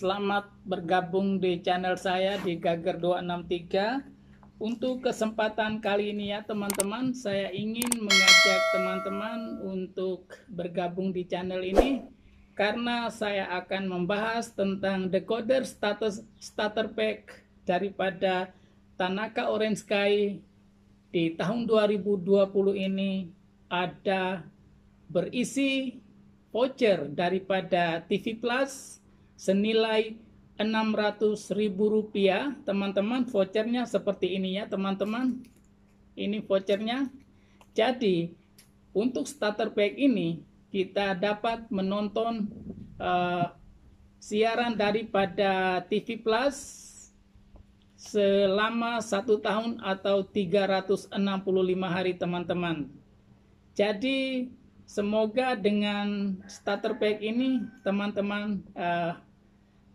selamat bergabung di channel saya di Gager 263. Untuk kesempatan kali ini ya teman-teman, saya ingin mengajak teman-teman untuk bergabung di channel ini karena saya akan membahas tentang decoder status starter pack daripada Tanaka Orange Sky di tahun 2020 ini ada berisi voucher daripada TV Plus senilai Rp600.000 teman-teman vouchernya seperti ini ya teman-teman ini vouchernya jadi untuk starter pack ini kita dapat menonton uh, siaran daripada TV Plus selama satu tahun atau 365 hari teman-teman. Jadi semoga dengan starter pack ini teman-teman uh,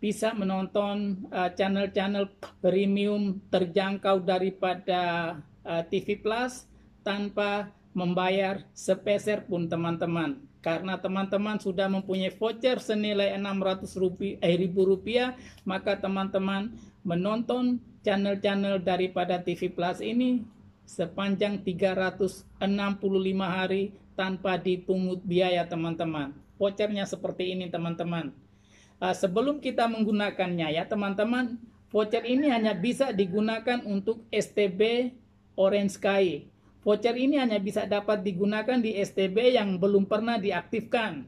bisa menonton eh, channel-channel uh, premium terjangkau daripada uh, eh, TV Plus tanpa membayar sepeser pun teman-teman. Karena teman-teman sudah mempunyai voucher senilai Rp600.000, eh, rupiah, maka teman-teman menonton channel-channel daripada TV Plus ini sepanjang 365 hari tanpa dipungut biaya teman-teman. Vouchernya seperti ini teman-teman. Ah, sebelum kita menggunakannya ya teman-teman voucher ini hanya bisa digunakan untuk STB Orange Sky voucher ini hanya bisa dapat digunakan di STB yang belum pernah diaktifkan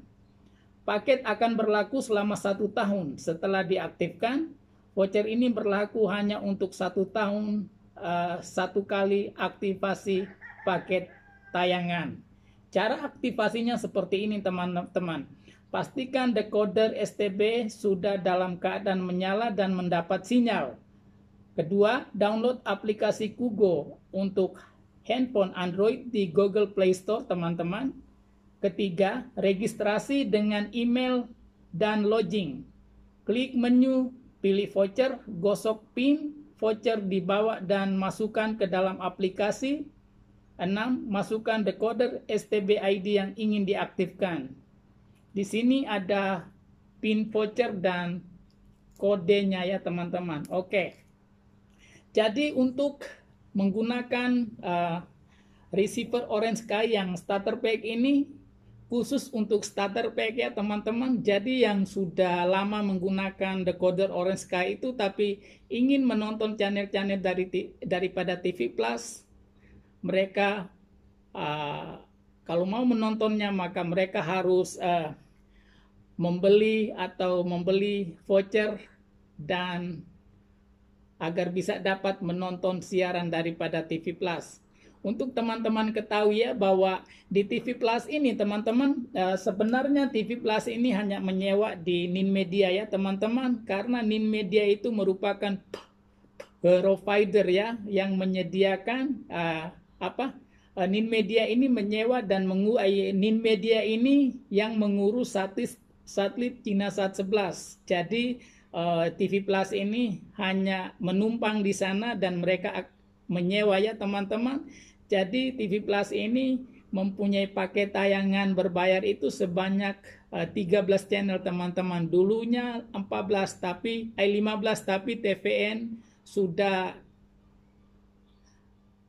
paket akan berlaku selama satu tahun setelah diaktifkan voucher ini berlaku hanya untuk satu tahun ah, satu kali aktivasi paket tayangan cara aktivasinya seperti ini teman-teman pastikan decoder STB sudah dalam keadaan menyala dan mendapat sinyal. Kedua, download aplikasi Kugo untuk handphone Android di Google Play Store, teman-teman. Ketiga, registrasi dengan email dan login. Klik menu, pilih voucher, gosok PIN, voucher dibawa dan masukkan ke dalam aplikasi. Enam, Masukkan decoder STB ID yang ingin diaktifkan. Di sini ada pin voucher dan kodenya ya teman-teman. Oke. Jadi untuk menggunakan uh, receiver Orange Sky yang starter pack ini khusus untuk starter pack ya teman-teman. Jadi yang sudah lama menggunakan decoder Orange Sky itu tapi ingin menonton channel-channel dari daripada TV Plus, mereka uh, kalau mau menontonnya maka mereka harus uh, membeli atau membeli voucher dan agar bisa dapat menonton siaran daripada TV Plus. Untuk teman-teman ketahui ya bahwa di TV Plus ini teman-teman eh, sebenarnya TV Plus ini hanya menyewa di Nin Media ya teman-teman karena Nin Media itu merupakan provider ya yang menyediakan uh, apa eh, Nin Media ini menyewa dan mengu Nin Media ini yang mengurus satis satelit Cina Sat 11. Jadi uh, eh, TV Plus ini hanya menumpang di sana dan mereka menyewa ya teman-teman. Jadi TV Plus ini mempunyai paket tayangan berbayar itu sebanyak uh, eh, 13 channel teman-teman. Dulunya 14 tapi eh 15 tapi TVN sudah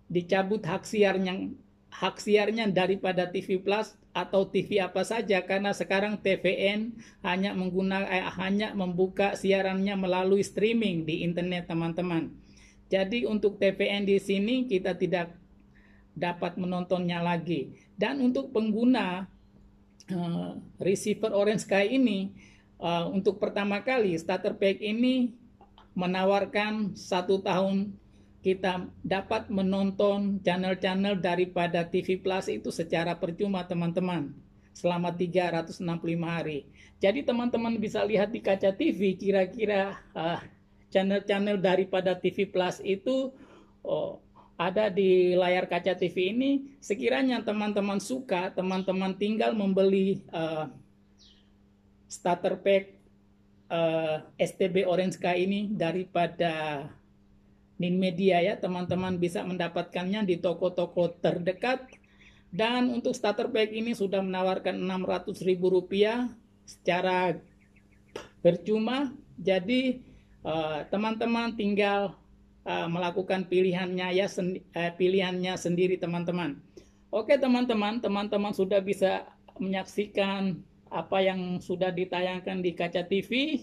dicabut hak siarnya hak siarnya daripada TV Plus atau TV apa saja karena sekarang TVN hanya menggunakan eh, hanya membuka siarannya melalui streaming di internet teman-teman. Jadi untuk TVN di sini kita tidak dapat menontonnya lagi. Dan untuk pengguna uh, receiver Orange Sky ini uh, untuk pertama kali starter pack ini menawarkan satu tahun kita dapat menonton channel-channel daripada TV Plus itu secara percuma teman-teman selama 365 hari. Jadi teman-teman bisa lihat di kaca TV kira-kira channel eh, channel-channel daripada TV Plus itu oh, ada di layar kaca TV ini, sekiranya teman-teman suka, teman-teman tinggal membeli uh, starter pack uh, eh, STB Orange Sky ini daripada di Media ya teman-teman bisa mendapatkannya di toko-toko terdekat dan untuk starter pack ini sudah menawarkan Rp600.000 secara percuma jadi eh, teman-teman tinggal eh, melakukan pilihannya ya eh, pilihannya sendiri teman-teman oke teman-teman teman-teman sudah bisa menyaksikan apa yang sudah ditayangkan di kaca TV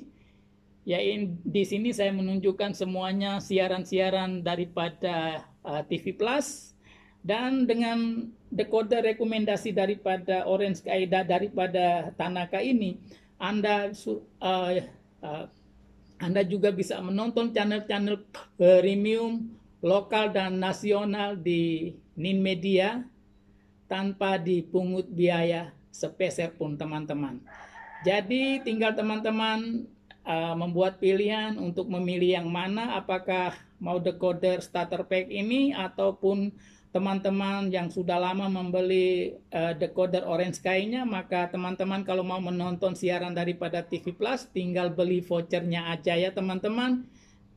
Ya in, di sini saya menunjukkan semuanya siaran-siaran daripada uh, TV Plus dan dengan decoder rekomendasi daripada Orange Kaida daripada Tanaka ini Anda su, uh, uh, Anda juga bisa menonton channel-channel premium lokal dan nasional di Nin Media tanpa dipungut biaya sepeser pun teman-teman. Jadi tinggal teman-teman uh, membuat pilihan untuk memilih yang mana apakah mau decoder starter pack ini ataupun teman-teman yang sudah lama membeli uh, decoder Orange Sky-nya maka teman-teman kalau mau menonton siaran daripada TV Plus tinggal beli vouchernya aja ya teman-teman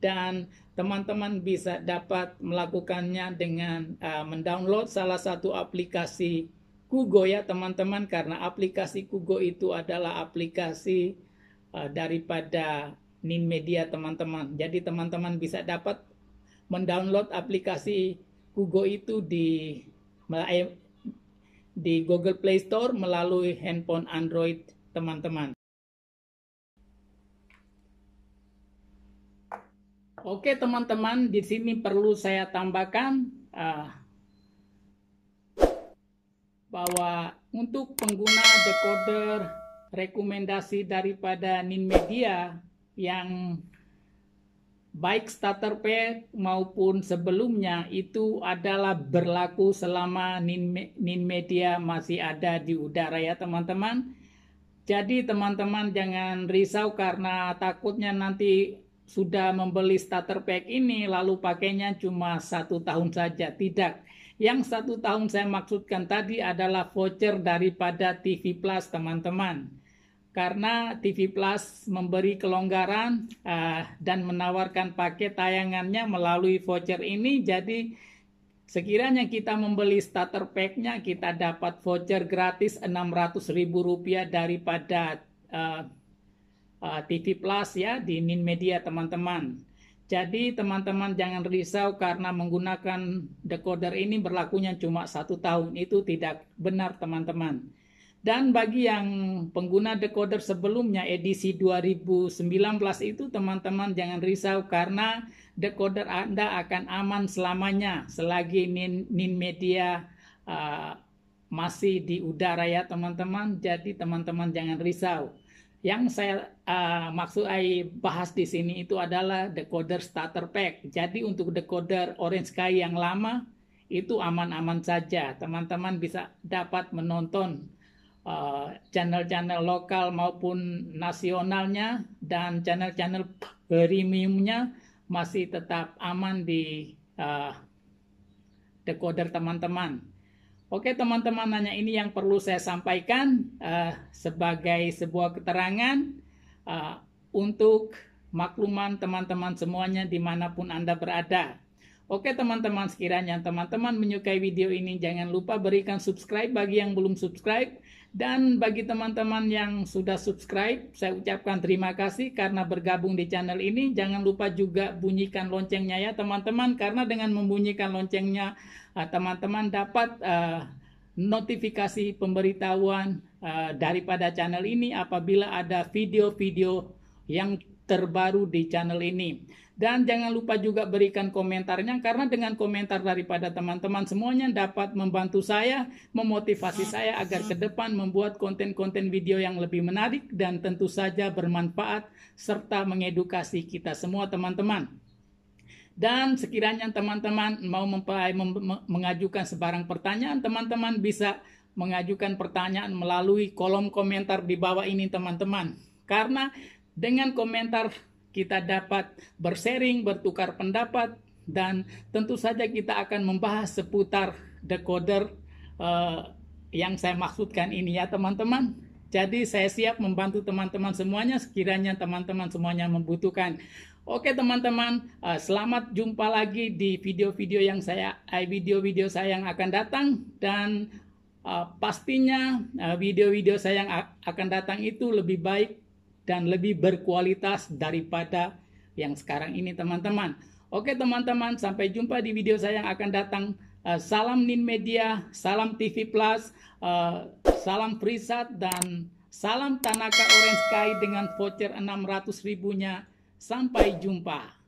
dan teman-teman bisa dapat melakukannya dengan uh, mendownload salah satu aplikasi Kugo ya teman-teman karena aplikasi Kugo itu adalah aplikasi Eh, daripada Nin Media teman-teman. Jadi teman-teman bisa dapat mendownload aplikasi Kugo itu di di Google Play Store melalui handphone Android teman-teman. Oke teman-teman, di sini perlu saya tambahkan uh, bahwa untuk pengguna decoder rekomendasi daripada Nin Media yang baik starter pack maupun sebelumnya itu adalah berlaku selama Nin, Nin Media masih ada di udara ya teman-teman. Jadi teman-teman jangan risau karena takutnya nanti sudah membeli starter pack ini lalu pakainya cuma satu tahun saja. Tidak. Yang satu tahun saya maksudkan tadi adalah voucher daripada TV Plus teman-teman karena TV Plus memberi kelonggaran uh, dan menawarkan paket tayangannya melalui voucher ini. Jadi sekiranya kita membeli starter packnya, kita dapat voucher gratis Rp600.000 daripada uh, eh, uh, eh, TV Plus ya di Nin Media teman-teman. Jadi teman-teman jangan risau karena menggunakan decoder ini berlakunya cuma satu tahun. Itu tidak benar teman-teman. Dan bagi yang pengguna decoder sebelumnya edisi 2019 itu teman-teman jangan risau karena decoder Anda akan aman selamanya selagi nin, nin media uh, masih di udara ya teman-teman. Jadi teman-teman jangan risau. Yang saya uh, maksud saya bahas di sini itu adalah decoder starter pack. Jadi untuk decoder Orange Sky yang lama itu aman-aman saja. Teman-teman bisa dapat menonton Eh, channel-channel lokal maupun nasionalnya dan channel-channel premiumnya masih tetap aman di uh, decoder teman-teman. Oke teman-teman, hanya ini yang perlu saya sampaikan uh, sebagai sebuah keterangan uh, untuk makluman teman-teman semuanya dimanapun Anda berada. Oke teman-teman, sekiranya teman-teman menyukai video ini, jangan lupa berikan subscribe bagi yang belum subscribe dan bagi teman-teman yang sudah subscribe, saya ucapkan terima kasih karena bergabung di channel ini. Jangan lupa juga bunyikan loncengnya ya teman-teman, karena dengan membunyikan loncengnya eh, teman-teman dapat eh, notifikasi pemberitahuan eh, daripada channel ini apabila ada video-video yang terbaru di channel ini. Dan jangan lupa juga berikan komentarnya karena dengan komentar daripada teman-teman semuanya dapat membantu saya, memotivasi saya agar ke depan membuat konten-konten video yang lebih menarik dan tentu saja bermanfaat serta mengedukasi kita semua teman-teman. Dan sekiranya teman-teman mau mengajukan sebarang pertanyaan, teman-teman bisa mengajukan pertanyaan melalui kolom komentar di bawah ini teman-teman. Karena dengan komentar kita dapat bersharing, bertukar pendapat, dan tentu saja kita akan membahas seputar decoder uh, yang saya maksudkan ini ya teman-teman. Jadi saya siap membantu teman-teman semuanya sekiranya teman-teman semuanya membutuhkan. Oke teman-teman, eh, selamat jumpa lagi di video-video yang saya eh, video-video saya yang akan datang dan pastinya video-video saya yang akan datang itu lebih baik dan lebih berkualitas daripada yang sekarang ini teman-teman. Oke teman-teman, sampai jumpa di video saya yang akan datang. Eh, salam Nin Media, salam TV Plus, eh, salam Prisat dan salam Tanaka Orange Sky dengan voucher 600 ribunya. Sampai jumpa.